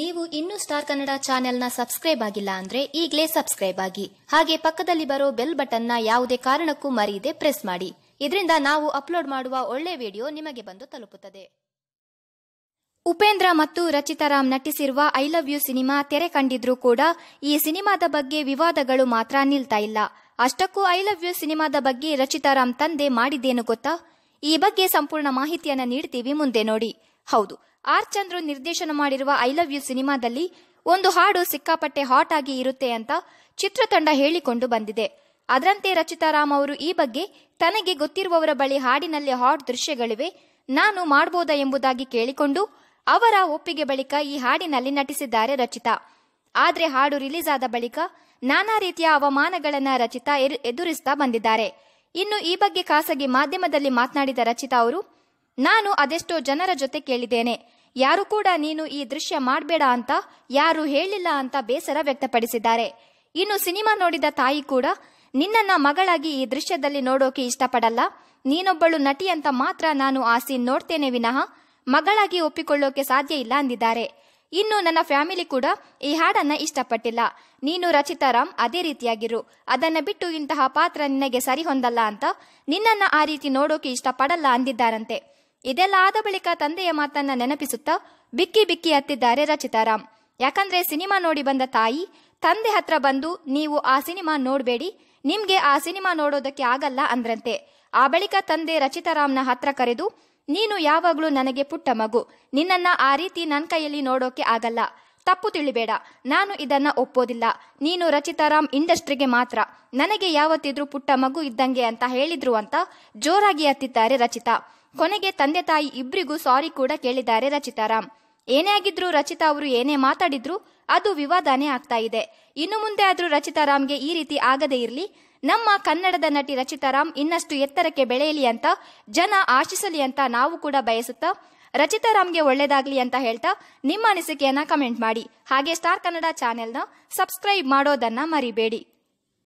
ನೀವು ಇನ್ನೂ ಸ್ಟಾರ್ ಕನ್ನಡ ಚಾನೆಲ್ನ ಸಬ್ಸ್ಕ್ರೈಬ್ ಆಗಿಲ್ಲ ಅಂದ್ರೆ ಈಗಲೇ ಸಬ್ಸ್ಕ್ರೈಬ್ ಆಗಿ ಹಾಗೆ ಪಕ್ಕದಲ್ಲಿ ಬರೋ ಬೆಲ್ ಬಟನ್ನ ಯಾವುದೇ ಕಾರಣಕ್ಕೂ ಮರೆಯದೆ ಪ್ರೆಸ್ ಮಾಡಿ ಇದರಿಂದ ನಾವು ಅಪ್ಲೋಡ್ ಮಾಡುವ ಒಳ್ಳೆ ವಿಡಿಯೋ ನಿಮಗೆ ಬಂದು ತಲುಪುತ್ತದೆ ಉಪೇಂದ್ರ ಮತ್ತು ರಚಿತಾರಾಮ್ ನಟಿಸಿರುವ ಐ ಲವ್ ಯು ಸಿನಿಮಾ ತೆರೆ ಕಂಡಿದ್ರೂ ಕೂಡ ಈ ಸಿನಿಮಾದ ಬಗ್ಗೆ ವಿವಾದಗಳು ಮಾತ್ರ ನಿಲ್ತಾ ಇಲ್ಲ ಅಷ್ಟಕ್ಕೂ ಐ ಲವ್ ಯು ಸಿನಿಮಾದ ಬಗ್ಗೆ ರಚಿತಾರಾಮ್ ತಂದೆ ಮಾಡಿದ್ದೇನು ಗೊತ್ತಾ ಈ ಬಗ್ಗೆ ಸಂಪೂರ್ಣ ಮಾಹಿತಿಯನ್ನು ನೀಡ್ತೀವಿ ಮುಂದೆ ನೋಡಿ ಹೌದು ಆರ್ ಚಂದ್ರು ನಿರ್ದೇಶನ ಮಾಡಿರುವ ಐ ಲವ್ ಯು ಸಿನಿಮಾದಲ್ಲಿ ಒಂದು ಹಾಡು ಸಿಕ್ಕಾಪಟ್ಟೆ ಹಾಟ್ ಆಗಿ ಇರುತ್ತೆ ಅಂತ ಚಿತ್ರತಂಡ ಹೇಳಿಕೊಂಡು ಬಂದಿದೆ ಅದರಂತೆ ರಚಿತಾ ರಾಮ್ ಅವರು ಈ ಬಗ್ಗೆ ತನಗೆ ಗೊತ್ತಿರುವವರ ಬಳಿ ಹಾಡಿನಲ್ಲಿ ಹಾಟ್ ದೃಶ್ಯಗಳಿವೆ ನಾನು ಮಾಡಬಹುದಾ ಎಂಬುದಾಗಿ ಕೇಳಿಕೊಂಡು ಅವರ ಒಪ್ಪಿಗೆ ಬಳಿಕ ಈ ಹಾಡಿನಲ್ಲಿ ನಟಿಸಿದ್ದಾರೆ ರಚಿತಾ ಆದ್ರೆ ಹಾಡು ರಿಲೀಸ್ ಆದ ಬಳಿಕ ನಾನಾ ರೀತಿಯ ಅವಮಾನಗಳನ್ನ ರಚಿತಾ ಎದುರಿಸ್ತಾ ಬಂದಿದ್ದಾರೆ ಇನ್ನು ಈ ಬಗ್ಗೆ ಖಾಸಗಿ ಮಾಧ್ಯಮದಲ್ಲಿ ಮಾತನಾಡಿದ ರಚಿತಾ ಅವರು ನಾನು ಅದೆಷ್ಟೋ ಜನರ ಜೊತೆ ಕೇಳಿದ್ದೇನೆ ಯಾರು ಕೂಡ ನೀನು ಈ ದೃಶ್ಯ ಮಾಡಬೇಡ ಅಂತ ಯಾರು ಹೇಳಿಲ್ಲ ಅಂತ ಬೇಸರ ವ್ಯಕ್ತಪಡಿಸಿದ್ದಾರೆ ಇನ್ನು ಸಿನಿಮಾ ನೋಡಿದ ತಾಯಿ ಕೂಡ ನಿನ್ನನ್ನ ಮಗಳಾಗಿ ಈ ದೃಶ್ಯದಲ್ಲಿ ನೋಡೋಕೆ ಇಷ್ಟಪಡಲ್ಲ ನೀನೊಬ್ಬಳು ನಟಿ ಅಂತ ಮಾತ್ರ ನಾನು ಆ ಸೀನ್ ನೋಡ್ತೇನೆ ವಿನಃ ಮಗಳಾಗಿ ಒಪ್ಪಿಕೊಳ್ಳೋಕೆ ಸಾಧ್ಯ ಇಲ್ಲ ಅಂದಿದ್ದಾರೆ ಇನ್ನು ನನ್ನ ಫ್ಯಾಮಿಲಿ ಕೂಡ ಈ ಹಾಡನ್ನ ಇಷ್ಟಪಟ್ಟಿಲ್ಲ ನೀನು ರಚಿತಾರಾಮ್ ಅದೇ ರೀತಿಯಾಗಿರು ಅದನ್ನ ಬಿಟ್ಟು ಇಂತಹ ಪಾತ್ರ ನಿನಗೆ ಸರಿ ಹೊಂದಲ್ಲ ಅಂತ ನಿನ್ನನ್ನ ಆ ರೀತಿ ನೋಡೋಕೆ ಇಷ್ಟಪಡಲ್ಲ ಅಂದಿದ್ದಾರಂತೆ ಇದೆಲ್ಲ ಆದ ಬಳಿಕ ತಂದೆಯ ಮಾತನ್ನ ನೆನಪಿಸುತ್ತಾ ಬಿಕ್ಕಿ ಬಿಕ್ಕಿ ಹತ್ತಿದ್ದಾರೆ ರಚಿತಾರಾಮ್ ಯಾಕಂದ್ರೆ ಸಿನಿಮಾ ನೋಡಿ ಬಂದ ತಾಯಿ ತಂದೆ ಹತ್ರ ಬಂದು ನೀವು ಆ ಸಿನಿಮಾ ನೋಡಬೇಡಿ ನಿಮ್ಗೆ ಆ ಸಿನಿಮಾ ನೋಡೋದಕ್ಕೆ ಆಗಲ್ಲ ಅಂದ್ರಂತೆ ಆ ಬಳಿಕ ತಂದೆ ರಚಿತಾರಾಮ್ನ ಹತ್ರ ಕರೆದು ನೀನು ಯಾವಾಗ್ಲೂ ನನಗೆ ಪುಟ್ಟ ಮಗು ನಿನ್ನನ್ನ ಆ ರೀತಿ ನನ್ನ ಕೈಯಲ್ಲಿ ನೋಡೋಕೆ ಆಗಲ್ಲ ತಪ್ಪು ತಿಳಿಬೇಡ ನಾನು ಇದನ್ನ ಒಪ್ಪೋದಿಲ್ಲ ನೀನು ರಚಿತಾರಾಮ್ ಇಂಡಸ್ಟ್ರಿಗೆ ಮಾತ್ರ ನನಗೆ ಯಾವತ್ತಿದ್ರೂ ಪುಟ್ಟ ಮಗು ಇದ್ದಂಗೆ ಅಂತ ಹೇಳಿದ್ರು ಅಂತ ಜೋರಾಗಿ ಹತ್ತಿದ್ದಾರೆ ರಚಿತಾ ಕೊನೆಗೆ ತಂದೆ ತಾಯಿ ಇಬ್ರಿಗೂ ಸಾರಿ ಕೂಡ ಕೇಳಿದ್ದಾರೆ ರಚಿತಾರಾಮ್ ಏನೇ ಆಗಿದ್ರು ರಚಿತಾ ಅವರು ಏನೇ ಮಾತಾಡಿದ್ರು ಅದು ವಿವಾದಾನೇ ಆಗ್ತಾ ಇದೆ ಇನ್ನು ಮುಂದೆ ಆದ್ರೂ ರಚಿತಾರಾಮ್ಗೆ ಈ ರೀತಿ ಆಗದೇ ಇರಲಿ ನಮ್ಮ ಕನ್ನಡದ ನಟಿ ರಚಿತಾರಾಮ್ ಇನ್ನಷ್ಟು ಎತ್ತರಕ್ಕೆ ಬೆಳೆಯಲಿ ಅಂತ ಜನ ಆಶಿಸಲಿ ಅಂತ ನಾವು ಕೂಡ ಬಯಸುತ್ತಾ ರಚಿತಾರಾಮ್ಗೆ ಒಳ್ಳೇದಾಗ್ಲಿ ಅಂತ ಹೇಳ್ತಾ ನಿಮ್ಮ ಅನಿಸಿಕೆಯನ್ನ ಕಮೆಂಟ್ ಮಾಡಿ ಹಾಗೆ ಸ್ಟಾರ್ ಕನ್ನಡ ಚಾನೆಲ್ನ ಸಬ್ಸ್ಕ್ರೈಬ್ ಮಾಡೋದನ್ನ ಮರಿಬೇಡಿ